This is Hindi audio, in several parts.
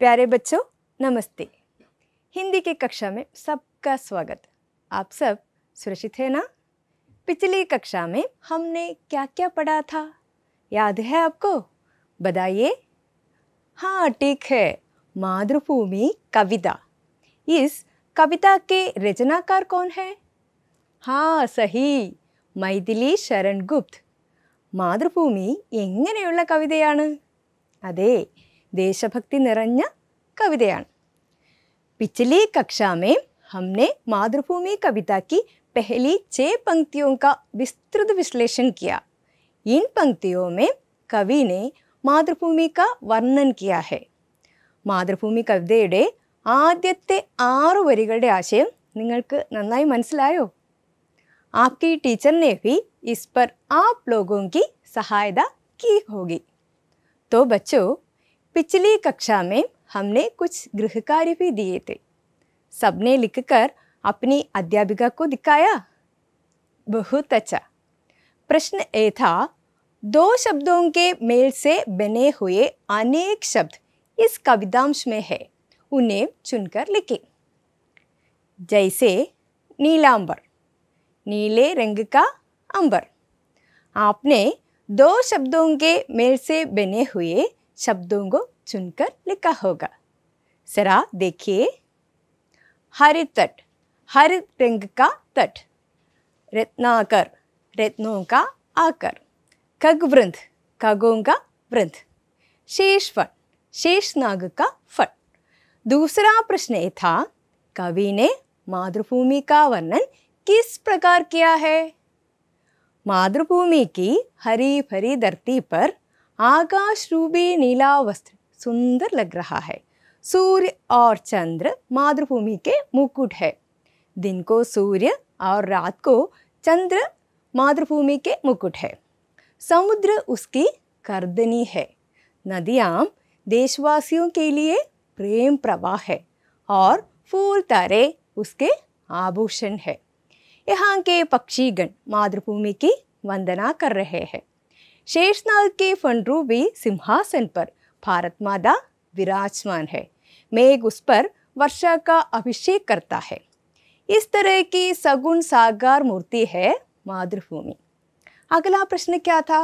प्यारे बच्चों नमस्ते हिंदी के कक्षा में सबका स्वागत आप सब सुरक्षित है ना पिछली कक्षा में हमने क्या क्या पढ़ा था याद है आपको बताइए हाँ ठीक है मातृभूमि कविता इस कविता के रचनाकार कौन है हाँ सही मैथिली शरण गुप्त मातृभूमि एंगने കവിതയാണ് अदे देशभक्ति നിറഞ്ഞ കവിതയാണ് पिछली कक्षा में हमने मातृभूमि कविता की पहली छः पंक्तियों का विस्तृत विश्लेषण किया इन पंक्तियों में कवि ने മാതൃഭൂമി ക വർണ്ണൻ കിയാ ഹെ മാതൃഭൂമി കവിതയുടെ ആദ്യത്തെ ആറ് വരികളുടെ ആശയം നിങ്ങൾക്ക് നന്നായി മനസ്സിലായോ ആപ്കി ടീച്ചറിനെ ഭി ഇസ് പർ ആപ് ലോഗോം കി സഹായത की होगी तो बच्चों पिछली कक्षा में हमने कुछ गृह कार्य भी दिए थे सबने लिखकर अपनी अध्यापिका को दिखाया बहुत अच्छा प्रश्न ये था दो शब्दों के मेल से बने हुए अनेक शब्द इस कवितांश में है उन्हें चुनकर लिखे जैसे नीलांबर नीले रंग का अंबर आपने दो शब्दों के मेल से बने हुए शब्दों को चुनकर लिखा होगा सरा देखिए हरित तट हर रंग का तट रत्नाकर रत्नों का आकर खगवृंद खगों का वृंद शेष फट शेष नाग का फट दूसरा प्रश्न ये था कवि ने मातृभूमि का वर्णन किस प्रकार किया है मातृभूमि की हरी भरी धरती पर आकाश रूपी नीला वस्त्र सुंदर लग रहा है सूर्य और चंद्र मातृभूमि के मुकुट है दिन को सूर्य और रात को चंद्र मातृभूमि के मुकुट है समुद्र उसकी करदनी है नदियाँ देशवासियों के लिए प्रेम प्रवाह है और फूल तारे उसके आभूषण है यहाँ के पक्षीगण मातृभूमि की वंदना कर रहे हैं शेषनाग के फंडरू भी सिंहासन पर भारत माता विराजमान है मेघ उस पर वर्षा का अभिषेक करता है इस तरह की सगुण सागर मूर्ति है मातृभूमि अगला प्रश्न क्या था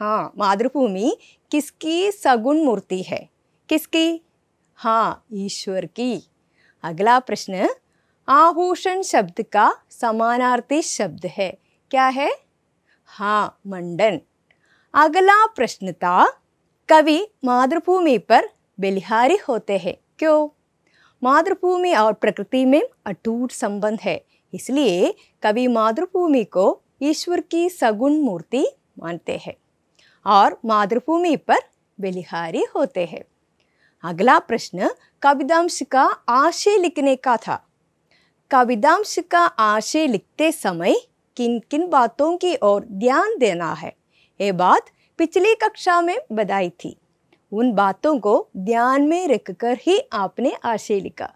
हाँ मातृभूमि किसकी सगुण मूर्ति है किसकी हाँ ईश्वर की अगला प्रश्न आभूषण शब्द का समानार्थी शब्द है क्या है हाँ मंडन अगला प्रश्न था कवि मातृभूमि पर बलिहारी होते हैं क्यों मातृभूमि और प्रकृति में अटूट संबंध है इसलिए कवि मातृभूमि को ईश्वर की सगुण मूर्ति मानते हैं और मातृभूमि पर बलिहारी होते हैं अगला प्रश्न कविदांश का आशय लिखने का था कविदांश का आशय लिखते समय किन किन बातों की ओर ध्यान देना है ये बात पिछली कक्षा में बताई थी उन बातों को ध्यान में रखकर ही आपने आशय लिखा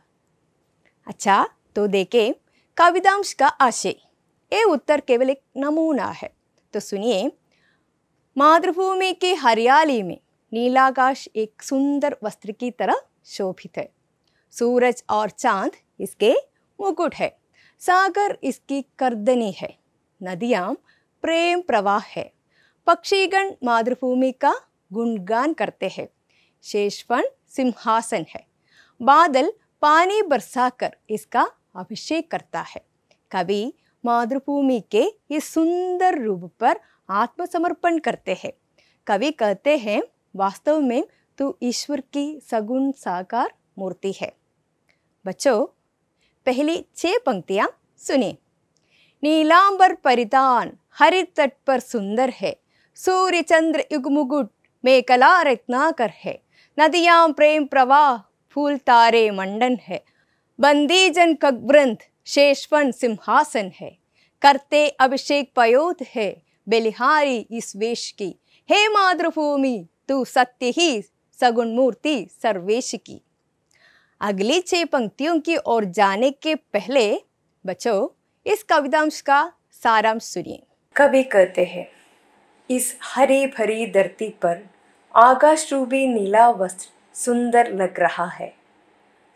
अच्छा तो देखें कवितांश का आशय ये उत्तर केवल एक नमूना है तो सुनिए मातृभूमि की हरियाली में नीलाकाश एक सुंदर वस्त्र की तरह शोभित है सूरज और चांद इसके मुकुट है सागर इसकी करदनी है नदियां प्रेम प्रवाह है पक्षीगण मातृभूमि का गुणगान करते हैं शेषवन सिंहासन है बादल पानी बरसाकर इसका अभिषेक करता है कवि मातृभूमि के इस सुंदर रूप पर आत्मसमर्पण करते हैं कवि कहते हैं वास्तव में तू ईश्वर की सगुण साकार मूर्ति है बच्चों पहली छह पंक्तियां सुनिए नीलांबर परिधान हरित तट पर सुंदर है सूर्य चंद्र युगमुगुट में कला रत्नाकर है नदियाँ प्रेम प्रवाह फूल तारे मंडन है बंदी जन कग्रंथ शेषवन सिंहासन है करते अभिषेक पयोत है बेलिहारी इस वेश की हे मातृभूमि तू सत्य ही सगुण मूर्ति सर्वेश की अगली छह पंक्तियों की ओर जाने के पहले बच्चों इस कविताश का सारांश सुनिए कभी कहते हैं इस हरी भरी धरती पर आकाश रूबी नीला वस्त्र सुंदर लग रहा है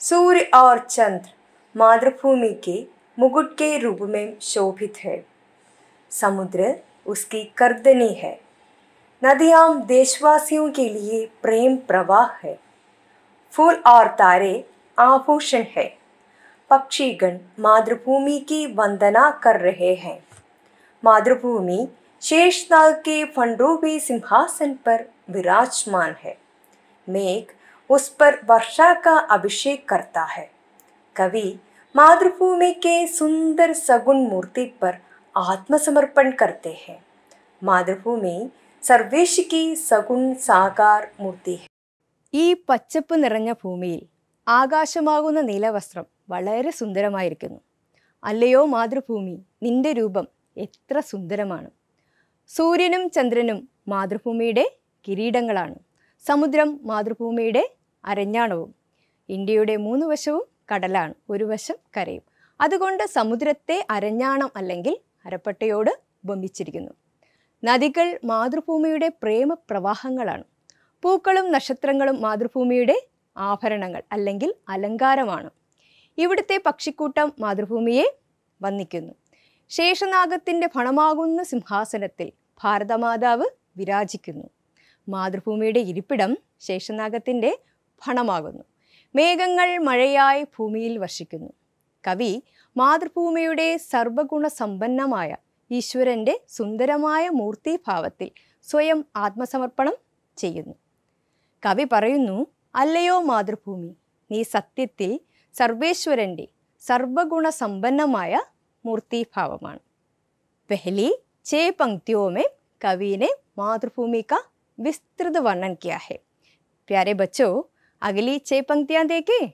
सूर्य और चंद्र मातृभूमि के मुकुट के रूप में शोभित है समुद्र उसकी कर्दनी है नदियां देशवासियों के लिए प्रेम प्रवाह है फूल और तारे आभूषण है पक्षीगण मातृभूमि की वंदना कर रहे हैं मातृभूमि शेषनाग के फंडोवी सिंहासन पर विराजमान है मेघ उस पर वर्षा का अभिषेक करता है कवि मातृभूमि के सुंदर सगुण मूर्ति पर आत्मसमर्पण करते हैं മാതൃഭൂമി സർവേശിക്ക് സഗുൺ സാകാർ മൂർത്തി ഈ പച്ചപ്പ് നിറഞ്ഞ ഭൂമിയിൽ ആകാശമാകുന്ന നീലവസ്ത്രം വളരെ സുന്ദരമായിരിക്കുന്നു അല്ലയോ മാതൃഭൂമി നിന്റെ രൂപം എത്ര സുന്ദരമാണ് സൂര്യനും ചന്ദ്രനും മാതൃഭൂമിയുടെ കിരീടങ്ങളാണ് സമുദ്രം മാതൃഭൂമിയുടെ അരഞ്ഞാണവും ഇന്ത്യയുടെ മൂന്ന് വശവും കടലാണ് ഒരു വശം കരയും അതുകൊണ്ട് സമുദ്രത്തെ അരഞ്ഞാണം അല്ലെങ്കിൽ അരപ്പട്ടയോട് ബന്ധിച്ചിരിക്കുന്നു നദികൾ മാതൃഭൂമിയുടെ പ്രേമ പ്രവാഹങ്ങളാണ് പൂക്കളും നക്ഷത്രങ്ങളും മാതൃഭൂമിയുടെ ആഭരണങ്ങൾ അല്ലെങ്കിൽ അലങ്കാരമാണ് ഇവിടുത്തെ പക്ഷിക്കൂട്ടം മാതൃഭൂമിയെ വന്നിക്കുന്നു ശേഷനാഗത്തിൻ്റെ ഫണമാകുന്ന സിംഹാസനത്തിൽ ഭാരതമാതാവ് വിരാജിക്കുന്നു മാതൃഭൂമിയുടെ ഇരിപ്പിടം ശേഷനാഗത്തിൻ്റെ ഫണമാകുന്നു മേഘങ്ങൾ മഴയായി ഭൂമിയിൽ വർഷിക്കുന്നു കവി മാതൃഭൂമിയുടെ സർവഗുണ സമ്പന്നമായ ഈശ്വരൻ്റെ സുന്ദരമായ മൂർത്തിഭാവത്തിൽ സ്വയം ആത്മസമർപ്പണം ചെയ്യുന്നു കവി പറയുന്നു അല്ലയോ മാതൃഭൂമി നീ സത്യത്തിൽ സർവേശ്വരൻ്റെ സർവഗുണ സമ്പന്നമായ മൂർത്തിഭാവമാണ് പെഹ്ലി छः पंक्तियों में कवि ने मातृभूमि का विस्तृत वर्णन किया है प्यारे बच्चों अगली छह पंक्तियां देखें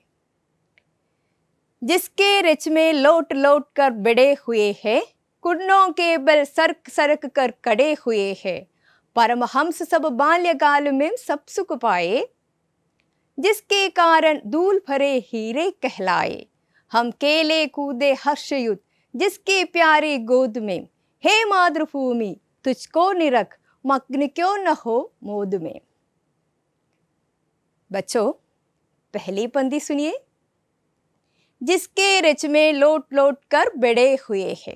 जिसके रिच में लौट लौट कर बड़े हुए हैं कुर्नों के बल सरक सरक कर कड़े हुए हैं परमहंस सब बाल्यकाल में सब सुख पाए जिसके कारण दूल भरे हीरे कहलाए हम केले कूदे हर्षयुत जिसके प्यारे गोद में ഹേ മാതൃഭൂമി തുച്കോ നിറക് മഗ്നിക്കോ നഹോ മോദുമേ बच्चों पहली पंक्ति सुनिए जिसके रच में ലോട്ട് ലോട്ട് കർ ബെഡേ ഹുയേ ഹെ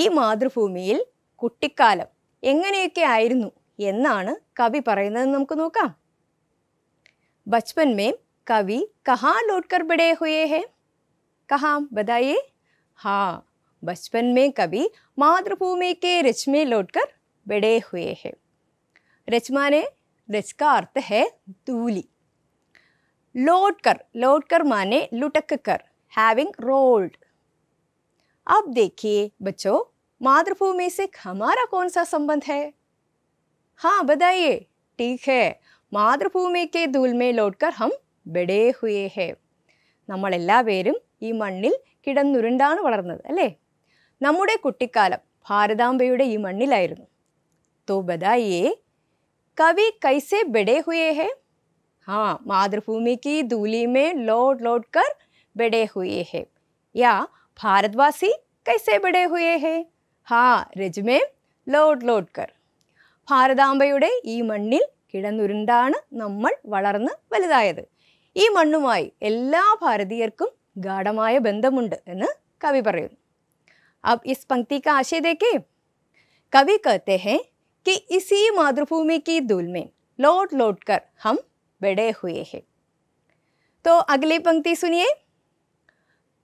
ഈ മാതൃഭൂമിയിൽ കുട്ടിക്കാലം എങ്ങനെയൊക്കെ ആയിരുന്നു എന്നാണ് കവി പറയുന്നത് നമുക്ക് നോക്കാം ബച്പൻ മേ കവി കഹാ ലോട്ട് കർ ബഡേ ഹുയേ ഹെ കഹാം ബതായേ ഹാ बचपन में कभी मातृभूमि के रिच में लौटकर बड़े हुए हैं रिच माने रिच का अर्थ है धूली लौट कर माने लुटक कर हैविंग रोल्ड अब देखिए बच्चों मातृभूमि से हमारा कौन सा संबंध है हाँ बताइए ठीक है മാതൃഭൂമി കെ ദൂൽമേ ലോട്ട്കർ ഹം ബെഡേ ഹുയേ ഹേ നമ്മളെല്ലാവരും ഈ മണ്ണിൽ किड़ुरी വളർന്നത് अल നമ്മുടെ കുട്ടിക്കാലം ഭാരതാംബയുടെ ഈ മണ്ണിലായിരുന്നു തോ ബദായേ കവി കൈസേ ബെഡേ ഹുയേ ഹെ ഹാ മാതൃഭൂമിക്ക് ദൂലി ലോഡ് ലോഡ് കർ ബെഡേ ഹുയേ ഹെ യാ ഭാരത്വാസി കൈസേ ബെഡേ ഹുയേ ഹെ ഹാ രജ്മേ ലോഡ് ലോഡ് കർ ഭാരതാംബയുടെ ഈ മണ്ണിൽ കിടന്നുരുണ്ടാണ് നമ്മൾ വളർന്ന് വലുതായത് ഈ മണ്ണുമായി എല്ലാ ഭാരതീയർക്കും ഗാഠമായ ബന്ധമുണ്ട് എന്ന് കവി പറയുന്നു अब इस पंक्ति का आशय देखे कवि कहते हैं कि इसी मातृभूमि की धूल में लौट लौट कर हम बड़े हुए हैं तो अगली पंक्ति सुनिए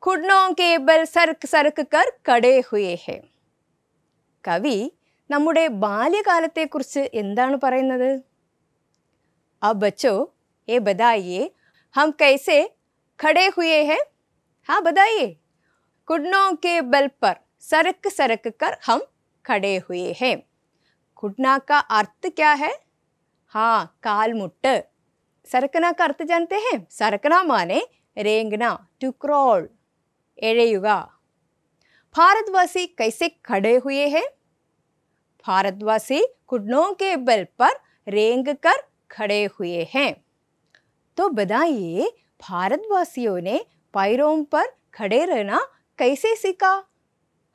खुडनों के बल सरक सरक कर कड़े हुए हैं കവി നമ്മുടെ ബാല്യകാലത്തെക്കുറിച്ച് എന്താണ് പറയുന്നത് ആ ബച്ചോ ഏ ബദായിയെ ഹം കൈസെ ഖടേ ഹുയേ ഹെ ഹാ ബദായിയെ കുഡ്നോ കെ ബൽ പർ सरक सरक कर हम खड़े हुए हैं घुटना का अर्थ क्या है हाँ काल मुट्ट सरकना का अर्थ जानते हैं सरकना माने रेंगना टू क्रॉल एड़ेयुगा भारतवासी कैसे खड़े हुए हैं भारतवासी घुटनों के बल पर रेंग कर खड़े हुए हैं तो बताइए भारतवासियों ने पैरों पर खड़े रहना कैसे सीखा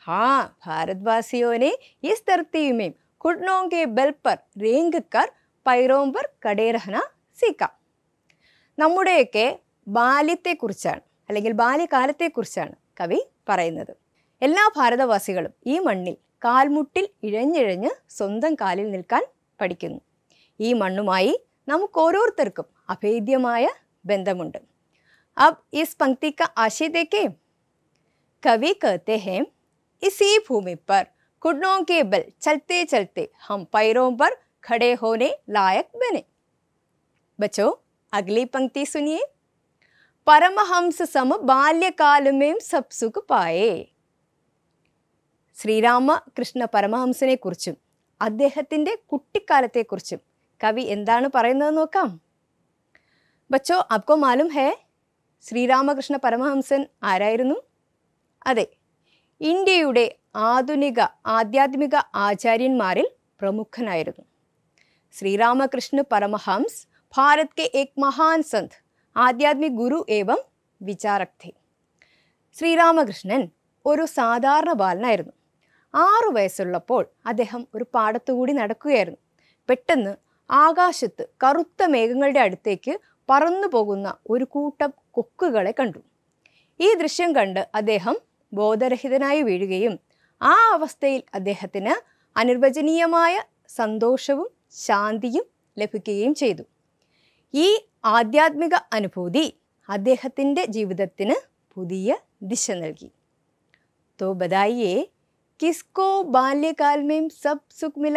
हाँ भारतवासियों ने इस धरती में घुटनों के बल पर रेंग कर पैरों पर कड़े നമ്മുടെയൊക്കെ ബാല്യത്തെക്കുറിച്ചാണ് അല്ലെങ്കിൽ ബാല്യകാലത്തെക്കുറിച്ചാണ് കവി പറയുന്നത് എല്ലാ ഭാരതവാസികളും ഈ മണ്ണിൽ കാൽമുട്ടിൽ ഇഴഞ്ഞിഴഞ്ഞ് സ്വന്തം കാലിൽ നിൽക്കാൻ പഠിക്കുന്നു ഈ മണ്ണുമായി നമുക്ക് ഓരോരുത്തർക്കും അഭേദ്യമായ ബന്ധമുണ്ട് അബ് ഇസ് പങ്ക്തി കാ ആശയത്തേക്ക് കവി कहते हैं इसी भूमि पर घुटनों के बल चलते चलते हम पैरों पर खड़े होने लायक बने बच्चों अगली पंक्ति सुनिए परमहंस सम में ബാല്യകാലം സബ് സുഖ പായേ ശ്രീരാമകൃഷ്ണ പരമഹംസനെ കുറിച്ചും അദ്ദേഹത്തിൻ്റെ കുട്ടിക്കാലത്തെക്കുറിച്ചും കവി എന്താണ് പറയുന്നത് നോക്കാം ബച്ചോ അപ്കോ മാലും ഹേ ശ്രീരാമകൃഷ്ണ പരമഹംസൻ ആരായിരുന്നു അതെ ഇന്ത്യയുടെ ആധുനിക ആധ്യാത്മിക ആചാര്യന്മാരിൽ പ്രമുഖനായിരുന്നു ശ്രീരാമകൃഷ്ണ പരമഹംസ് ഭാരത് കെ ഏക് മഹാൻ സന്ത് ആധ്യാത്മിക ഗുരു ഏവം വിചാരക്തി ശ്രീരാമകൃഷ്ണൻ ഒരു സാധാരണ ബാലനായിരുന്നു ആറു വയസ്സുള്ളപ്പോൾ അദ്ദേഹം ഒരു പാടത്തുകൂടി നടക്കുകയായിരുന്നു പെട്ടെന്ന് ആകാശത്ത് കറുത്ത മേഘങ്ങളുടെ അടുത്തേക്ക് പറന്നു പോകുന്ന ഒരു കൂട്ടം കൊക്കുകളെ കണ്ടു ഈ ദൃശ്യം കണ്ട് അദ്ദേഹം ബോധരഹിതനായി വീഴുകയും ആ അവസ്ഥയിൽ അദ്ദേഹത്തിന് അനിർവചനീയമായ സന്തോഷവും ശാന്തിയും ലഭിക്കുകയും ചെയ്തു ഈ ആധ്യാത്മിക അനുഭൂതി അദ്ദേഹത്തിൻ്റെ ജീവിതത്തിന് പുതിയ ദിശ നൽകി തോ ബതായിയേ കിസ്കോ ബാല്യകാൽമേം സബ് സുഖ്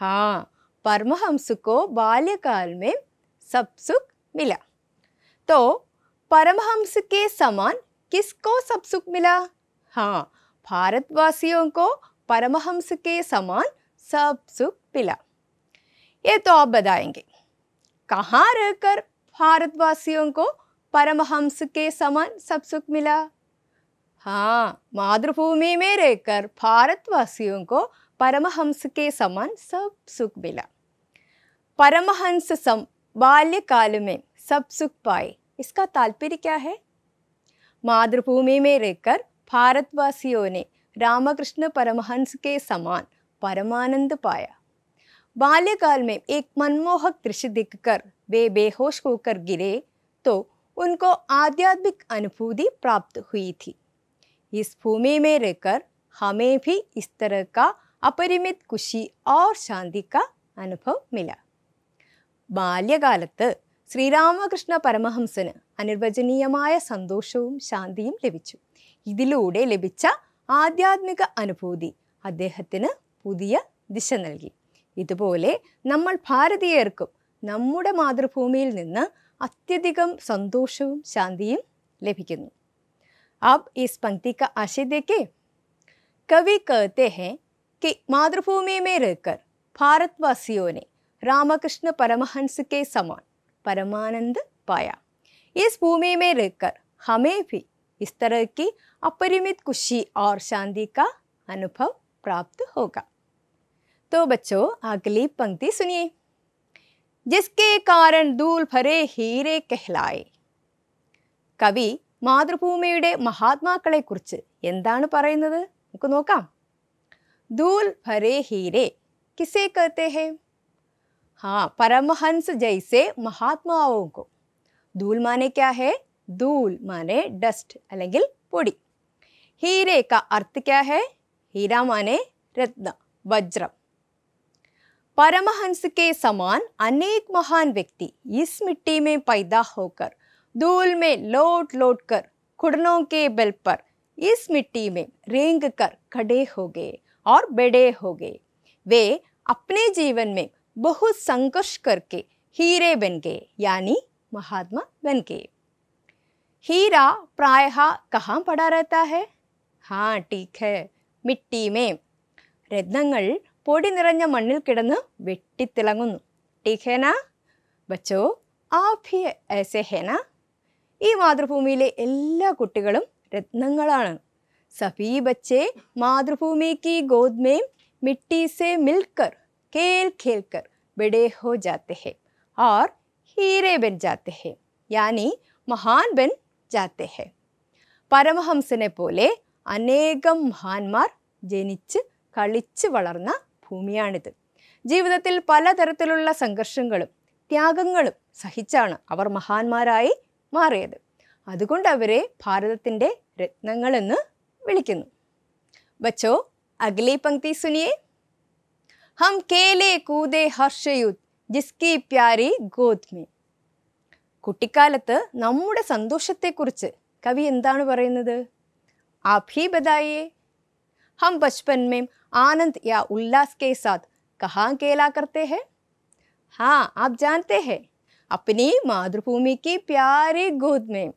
ഹാ പരമഹംസുക്കോ ബാല്യകാൽമേം സബ് സുഖ് മില तो परमहंस के समान किसको सब सुख मिला हाँ भारतवासियों को परमहंस के समान सब सुख मिला ये तो आप बताएंगे कहाँ रहकर भारतवासियों को परमहंस के समान सब सुख मिला हाँ मातृभूमि में रहकर भारतवासियों को परमहंस के समान सब सुख मिला परमहंस सम बाल्यकाल में सब सुख पाए इसका तात्पर्य क्या है मातृभूमि में रहकर भारतवासियों ने रामकृष्ण परमहंस के समान परमानंद पाया बाल्यकाल में एक मनमोहक दृश्य दिखकर वे बेहोश होकर गिरे तो उनको आध्यात्मिक अनुभूति प्राप्त हुई थी इस भूमि में रहकर हमें भी इस तरह का अपरिमित खुशी और शांति का अनुभव मिला बाल्यकाल ശ്രീരാമകൃഷ്ണ പരമഹംസന് അനിർവചനീയമായ സന്തോഷവും ശാന്തിയും ലഭിച്ചു ഇതിലൂടെ ലഭിച്ച ആധ്യാത്മിക അനുഭൂതി അദ്ദേഹത്തിന് പുതിയ ദിശ നൽകി ഇതുപോലെ നമ്മൾ ഭാരതീയർക്കും നമ്മുടെ മാതൃഭൂമിയിൽ നിന്ന് അത്യധികം സന്തോഷവും ശാന്തിയും ലഭിക്കുന്നു अब इस पंक्ति का आशय देखें कवि कहते हैं कि मातृभूमि में रहकर भारतवासियों ने रामकृष्ण परमहंस के समान परमानंद पाया इस भूमि में रहकर हमें भी इस तरह की अपरिमित खुशी और शांति का अनुभव प्राप्त होगा तो बच्चों अगली पंक्ति सुनिए जिसके कारण धूल भरे हीरे कहलाए കവി മാതൃഭൂമിയുടെ മഹാത്മാക്കളെക്കുറിച്ച് എന്താണ് പറയുന്നത് നമുക്ക് നോക്കാം ദൂൽ ഭരേ ഹീരേ കിസേ हाँ परमहंस जैसे महात्माओं को धूल माने क्या है धूल माने डस्ट अलग पोड़ी हीरे का अर्थ क्या है हीरा माने रत्न वज्र परमहंस के समान अनेक महान व्यक्ति इस मिट्टी में पैदा होकर धूल में लोट लोट कर खुड़नों के बल पर इस मिट्टी में रेंग कर खड़े हो गए और बड़े हो गए वे अपने जीवन में बहुत संघर्ष करके हीरे बन गए यानी महात्मा बन गए हीरा प्रायः कहाँ पड़ा रहता है हाँ ठीक है മിട്ടി മേ രത്നങ്ങൾ പൊടി നിറഞ്ഞ മണ്ണിൽ കിടന്ന് വെട്ടിത്തിളങ്ങുന്നു ടീഖേന ബച്ചോ ആഭി ഏസെ ഹേന ഈ മാതൃഭൂമിയിലെ എല്ലാ കുട്ടികളും രത്നങ്ങളാണ് സഫീ ബച്ചെ മാതൃഭൂമി കി ഗോദ്മേ മിട്ടി സെ മിൽക്കർ खेल खेल कर बड़े हो जाते हैं और हीरे बन जाते हैं यानी മഹാൻ ബൻ ജാത്തെ ഹെ പരമഹംസനെ പോലെ അനേകം മഹാന്മാർ ജനിച്ച് കളിച്ച് വളർന്ന ഭൂമിയാണിത് ജീവിതത്തിൽ പലതരത്തിലുള്ള സംഘർഷങ്ങളും ത്യാഗങ്ങളും സഹിച്ചാണ് അവർ മഹാന്മാരായി മാറിയത് അതുകൊണ്ട് അവരെ ഭാരതത്തിൻ്റെ രത്നങ്ങളെന്ന് വിളിക്കുന്നു ബച്ചോ അഗ്ലി പങ്ക്തി സുനിയെ हम केले कूदे हर्षयुത് जिसकी प्यारी गोद में കുട്ടിക്കാലത്ത് നമ്മുടെ സന്തോഷത്തെക്കുറിച്ച് കവി എന്താണ് പറയുന്നത് हम बचपन में आनंद या उल्लास के साथ कहाँ केला करते हैं हाँ आप जानते हैं अपनी मातृभूमि की प्यारी गोद में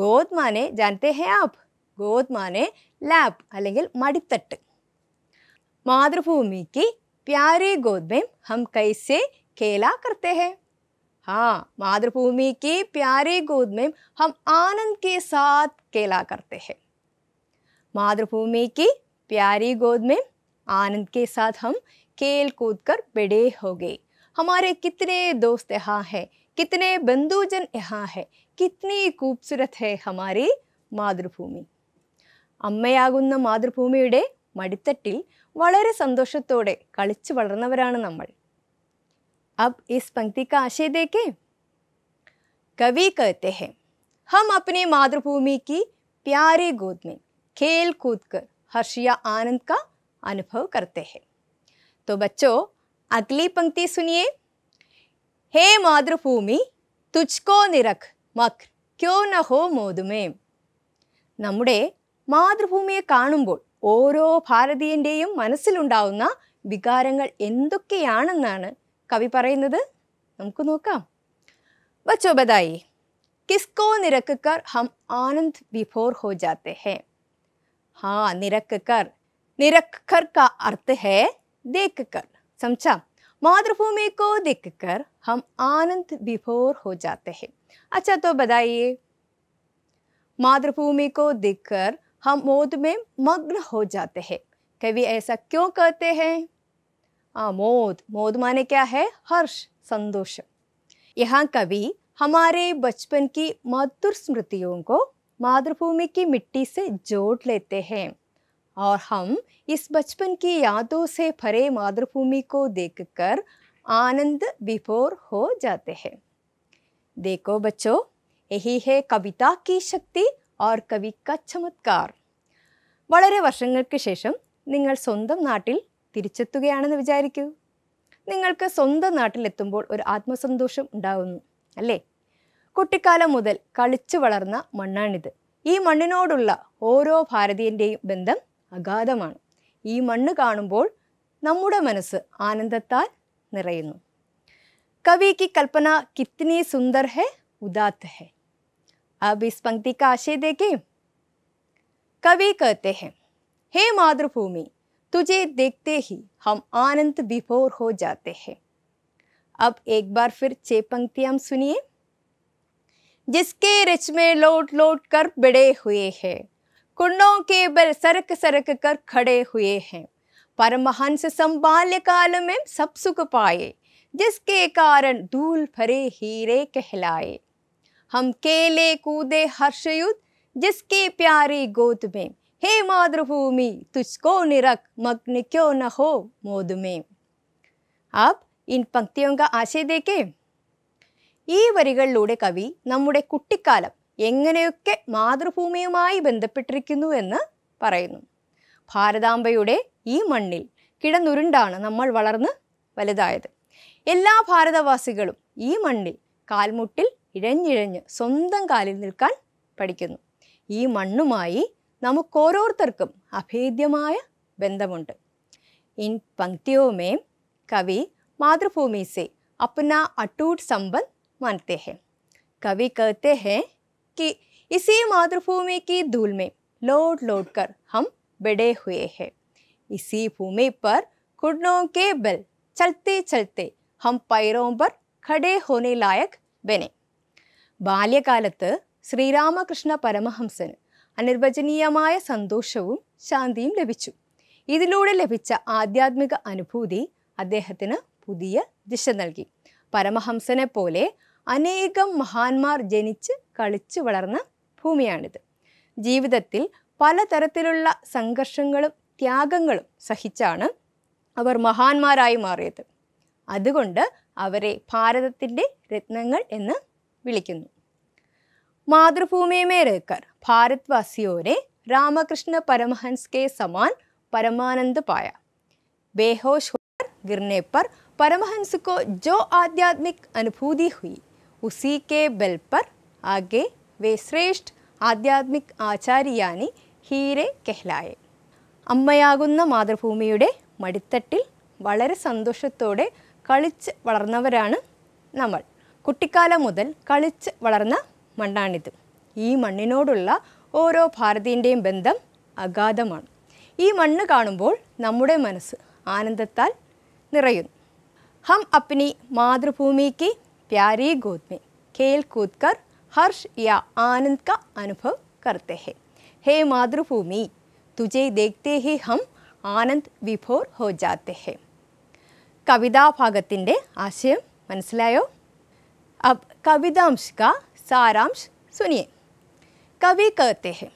गोद माने जानते हैं आप गोद माने लैप अलग मड़ित्तट्ट मातृभूमि की प्यारे गोद में हम कैसे खेला करते हैं हाँ मातृभूमि के प्यारे गोद में हम आनंद के साथ खेला करते हैं मातृभूमि की प्यारी गोद में आनंद के साथ हम खेल कूद कर बड़े हो गए हमारे कितने दोस्त यहाँ है कितने बंधुजन यहाँ है कितनी खूबसूरत है हमारी मातृभूमि അമ്മയാകുന്ന मातृभूमि മടിത്തട്ടിൽ வளரே சந்தோஷத்தோட கழிச்சு வளர்றனவരാണ് നമ്മൾ. இப்ப இந்த பንక్తి கா ஆசை தேகே কবি કહેதே ஹம் அப்னே மாத்ரபூமி கி பியாரே கோத்மே கேல் கூத்கர் ஹர்ஷியா ஆனந்த் கா அனுபவ Karte ஹே. तो बच्चो अगली पंक्ति सुनिए हे मातृभूमि तुचको निरख मखर क्यों न हो मोद में. நம்முடைய मातृபூமியே காணும்ப ഓരോ ഭാരതീയൻ്റെയും മനസ്സിലുണ്ടാവുന്ന വികാരങ്ങൾ എന്തൊക്കെയാണെന്നാണ് കവി പറയുന്നത് നമുക്ക് നോക്കാം ബച്ചോ കിസ്കോ നിരക്കുകാർ ഹം ആനന്ദ് വിഭോർ ഹോ ജാത്ത ഹേ ഹാ നിരക്കുകാർ നിരക്കർ കാ അർത്ഥ ഹേ ദേക്കർ സംസാ മാതൃഭൂമിക്കോ को ഹം ആനന്ദ് आनंद ഹോ ജാത്ത जाते അച്ഛാ തോ तो മാതൃഭൂമിക്കോ ദിക്കർ हम मोद में मग्न हो जाते हैं कवि ऐसा क्यों कहते हैं हाँ मोद मोद माने क्या है हर्ष संतोष यहाँ कवि हमारे बचपन की मधुर स्मृतियों को मातृभूमि की मिट्टी से जोड़ लेते हैं और हम इस बचपन की यादों से भरे मातृभूमि को देखकर आनंद विभोर हो जाते हैं देखो बच्चों यही है कविता की शक्ति और कवि കച്ചമത്കാർ വളരെ വർഷങ്ങൾക്ക് ശേഷം നിങ്ങൾ സ്വന്തം നാട്ടിൽ തിരിച്ചെത്തുകയാണെന്ന് വിചാരിക്കൂ നിങ്ങൾക്ക് സ്വന്തം നാട്ടിലെത്തുമ്പോൾ ഒരു ആത്മസന്തോഷം ഉണ്ടാകുന്നു അല്ലേ കുട്ടിക്കാലം മുതൽ കളിച്ചു വളർന്ന മണ്ണാണിത് ഈ മണ്ണിനോടുള്ള ഓരോ ഭാരതീയൻ്റെയും ബന്ധം അഗാധമാണ് ഈ മണ്ണ് കാണുമ്പോൾ നമ്മുടെ മനസ്സ് ആനന്ദത്താൽ നിറയുന്നു കവിക്ക് കൽപ്പന കിത്നി സുന്ദർ ഹെ ഉദാത്ത് ഹെ अब इस पंक्ति का आशय देखें कवि कहते हैं हे मातृभूमि तुझे देखते ही हम आनंद विभोर हो जाते हैं अब एक बार फिर छह पंक्तियां सुनिए जिसके रच में लोट लोट कर बड़े हुए हैं कुंडों के बल सरक सरक कर खड़े हुए हैं परमहंस संबाल्य काल में सब सुख पाए जिसके कारण धूल भरे हीरे कहलाए हम केले कूदे हर्षयुत जिसके प्यारी गोद में हे मातृभूमि तुझको निरख मग्न क्यों न हो मोद में आप इन पंक्तियों का आशय देखें ഈ വരികളിലൂടെ കവി നമ്മുടെ കുട്ടിക്കാലം എങ്ങനെയൊക്കെ മാതൃഭൂമിയുമായി ബന്ധപ്പെട്ടിരിക്കുന്നു എന്ന് പറയുന്നു ഭാരതാംബയുടെ ഈ മണ്ണിൽ കിടന്നുരുണ്ടാണ് നമ്മൾ വളർന്ന് വലുതായത് എല്ലാ ഭാരതവാസികളും ഈ മണ്ണിൽ കാൽമുട്ടിൽ ഇഴഞ്ഞിഴഞ്ഞ് स्वंत കാലിൽ നിൽക്കാൻ പഠിക്കുന്നു ഈ മണ്ണുമായി നമുക്കോരോരുത്തർക്കും അഭേദ്യമായ ബന്ധമുണ്ട് ഇൻ പങ്ക്തിയോമേം കവി मातृभूमि से अपना अटूट संबंध मानते हैं कवि कहते हैं कि इसी मातृभूमि की धूल में लौट लौट कर हम बड़े हुए हैं इसी भूमि पर घुटनों के बल चलते चलते हम पैरों पर खड़े होने लायक बने ബാല്യകാലത്ത് ശ്രീരാമകൃഷ്ണ പരമഹംസന് അനിർവചനീയമായ സന്തോഷവും ശാന്തിയും ലഭിച്ചു ഇതിലൂടെ ലഭിച്ച ആധ്യാത്മിക അനുഭൂതി അദ്ദേഹത്തിന് പുതിയ ദിശ നൽകി പരമഹംസനെ പോലെ അനേകം മഹാന്മാർ ജനിച്ച് കളിച്ചു വളർന്ന ഭൂമിയാണിത് ജീവിതത്തിൽ പലതരത്തിലുള്ള സംഘർഷങ്ങളും ത്യാഗങ്ങളും സഹിച്ചാണ് അവർ മഹാന്മാരായി മാറിയത് അതുകൊണ്ട് അവരെ ഭാരതത്തിൻ്റെ രത്നങ്ങൾ എന്ന് വിളിക്കുന്നു രേഖർ രേക്കർ ഭാരത്വാസിയോരെ രാമകൃഷ്ണ പരമഹൻസ് കെ സമാൻ പരമാനന്ദ് പായ ബേഹോഷ് ഗിർനേപ്പർ गिरने पर परमहंस को जो आध्यात्मिक अनुभूति हुई उसी के बल पर आगे वे श्रेष्ठ ആധ്യാത്മിക് ആചാര്യാനി ഹീരെ കെഹ്ലായെ അമ്മയാകുന്ന മാതൃഭൂമിയുടെ മടിത്തട്ടിൽ വളരെ സന്തോഷത്തോടെ കളിച്ച് വളർന്നവരാണ് നമ്മൾ കുട്ടിക്കാലം മുതൽ കളിച്ച് വളർന്ന മണ്ണാണിത് ഈ മണ്ണിനോടുള്ള ഓരോ ഭാരതീയൻ്റെയും ബന്ധം അഗാധമാണ് ഈ മണ്ണ് കാണുമ്പോൾ നമ്മുടെ മനസ്സ് ആനന്ദത്താൽ നിറയുന്നു ഹം അപ്നി മാതൃഭൂമിക്ക് പ്യാരി ഗോദ്മേ ഖേൽ കൂത്കർ ഹർഷ് യ ആനന്ദ് ക അനുഭവ് കർത്തേ ഹെ ഹേ മാതൃഭൂമി തുജെ ദേഖ്തേ ഹി ഹം ആനന്ദ് വിഭോർ ഹോ ജാത്തേ ഹെ കവിതാഭാഗത്തിൻ്റെ ആശയം മനസ്സിലായോ अब कवितांश का सारांश सुनिए कवि कहते हैं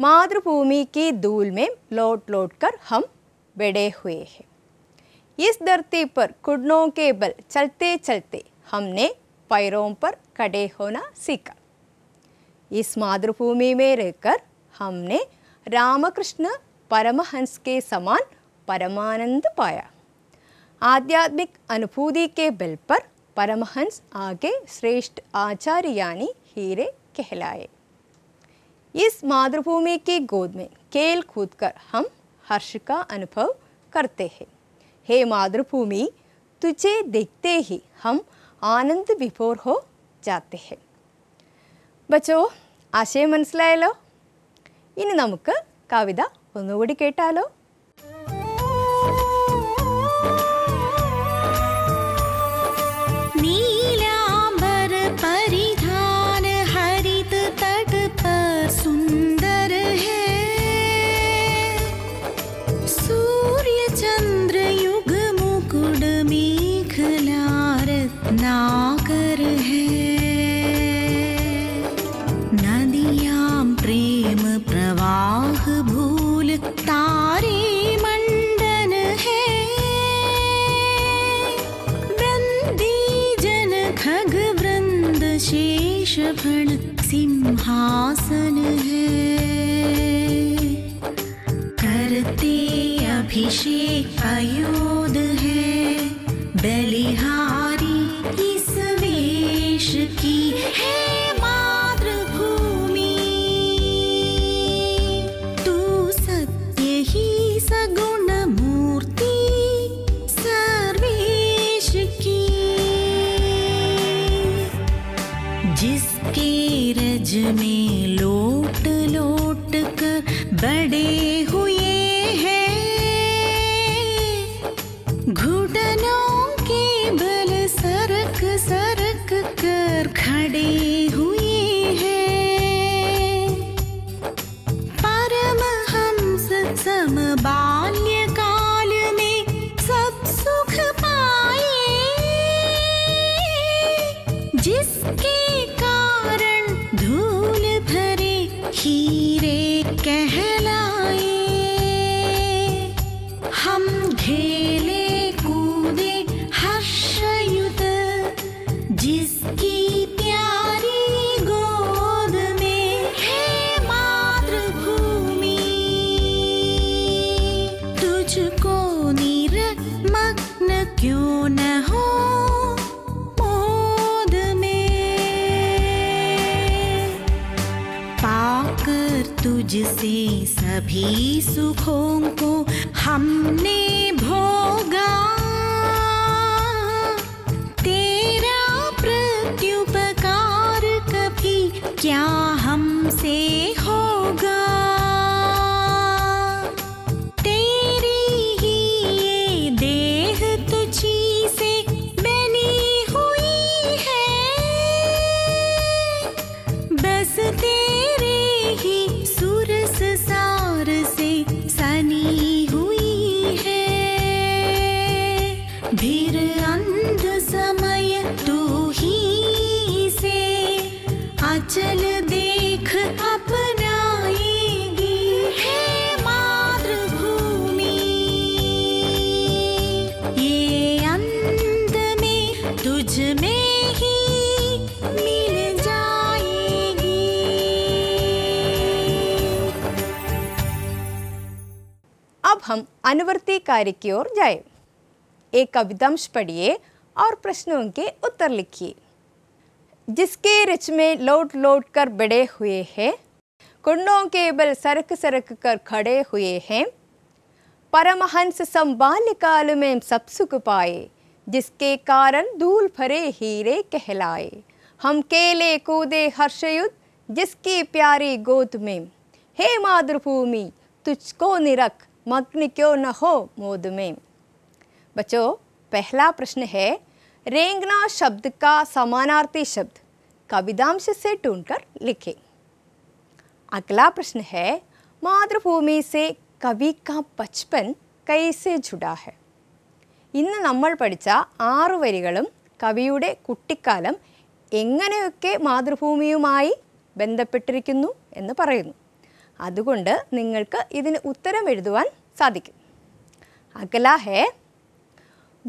मातृभूमि की धूल में लौट लौट कर हम बड़े हुए हैं इस धरती पर कुड़नों के बल चलते चलते हमने पैरों पर खड़े होना सीखा इस मातृभूमि में रहकर हमने रामकृष्ण परमहंस के समान परमानंद पाया आध्यात्मिक अनुभूति के बल पर परमहंस आगे श्रेष्ठ आचार्य यानी हीरे कहलाए इस मातृभूमि की गोद में कूद कर हम हर्ष का अनुभव करते हैं हे मातृभूमि तुझे देखते ही हम आनंद विभोर हो जाते हैं बच्चों आशय मनसो इन नमुक कविता कूड़ी കേട്ടാലോ अनुवर्ती कार्य की ओर जाए एक कवितांश पढ़िए और प्रश्नों के उत्तर लिखिए जिसके रिच में लौट लौट कर बड़े हुए हैं कुंडों के बल सरक सरक कर खड़े हुए हैं परमहंस संबाल काल में सब सुख पाए जिसके कारण धूल भरे हीरे कहलाए हम केले कूदे हर्षयुद्ध जिसकी प्यारी गोद में हे मातृभूमि तुझको निरख मग्न क्यों न हो मोद में बच्चों पहला प्रश्न है रेंगना शब्द का समानार्थी शब्द कवितांश से ढूंढकर लिखें अगला प्रश्न है മാതൃഭൂമി സെ കവി കാ പച്പൻ കൈസെ ജുഡാ ഹെ ഇന്ന് നമ്മൾ പഠിച്ച ആറു വരികളും കവിയുടെ കുട്ടിക്കാലം എങ്ങനെയൊക്കെ മാതൃഭൂമിയുമായി ബന്ധപ്പെട്ടിരിക്കുന്നു എന്ന് പറയുന്നു അതുകൊണ്ട് നിങ്ങൾക്ക് ഇതിന് ഉത്തരം എഴുതുവാൻ സാധിക്കും അകല ഹേ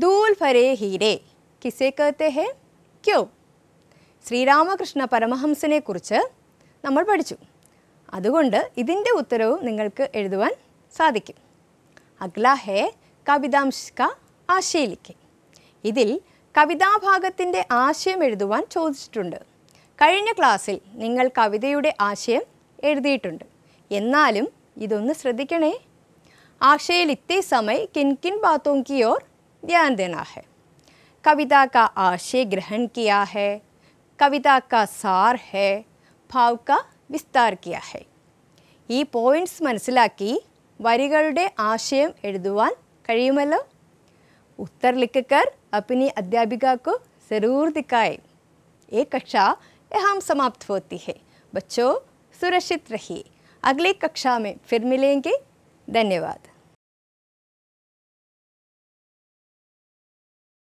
ദൂൽ ഫരേ ഹീരേ കിസേ കത്തെ ഹേ ക്യോ ശ്രീരാമകൃഷ്ണ പരമഹംസനെ കുറിച്ച് നമ്മൾ പഠിച്ചു അതുകൊണ്ട് ഇതിൻ്റെ ഉത്തരവും നിങ്ങൾക്ക് എഴുതുവാൻ സാധിക്കും അഗ്ലാ ഹേ കവിതാംശിക ആശയിലിക്ക് ഇതിൽ കവിതാഭാഗത്തിൻ്റെ ആശയം എഴുതുവാൻ ചോദിച്ചിട്ടുണ്ട് കഴിഞ്ഞ ക്ലാസ്സിൽ നിങ്ങൾ കവിതയുടെ ആശയം എഴുതിയിട്ടുണ്ട് എന്നാലും ഇതൊന്ന് ശ്രദ്ധിക്കണേ आशयल इतने समय किन किन बातों की ओर ध्यान देना है कविता का आशय ग्रहण किया है कविता का सार है ഭാവ് ക വിസ്താർ കിയ ഹെ ഈ പോയിൻറ്റ്സ് മനസ്സിലാക്കി വരികളുടെ ആശയം എഴുതുവാൻ കഴിയുമല്ലോ ഉത്തർ ലിക്കക്കർ അപ്പിനി അധ്യാപികക്കു जरूर दिखाए ये कक्षा यहाँ समाप्त होती है बच्चों सुरक्षित रहिए अगले कक्षा में फिर मिलेंगे धन्यवाद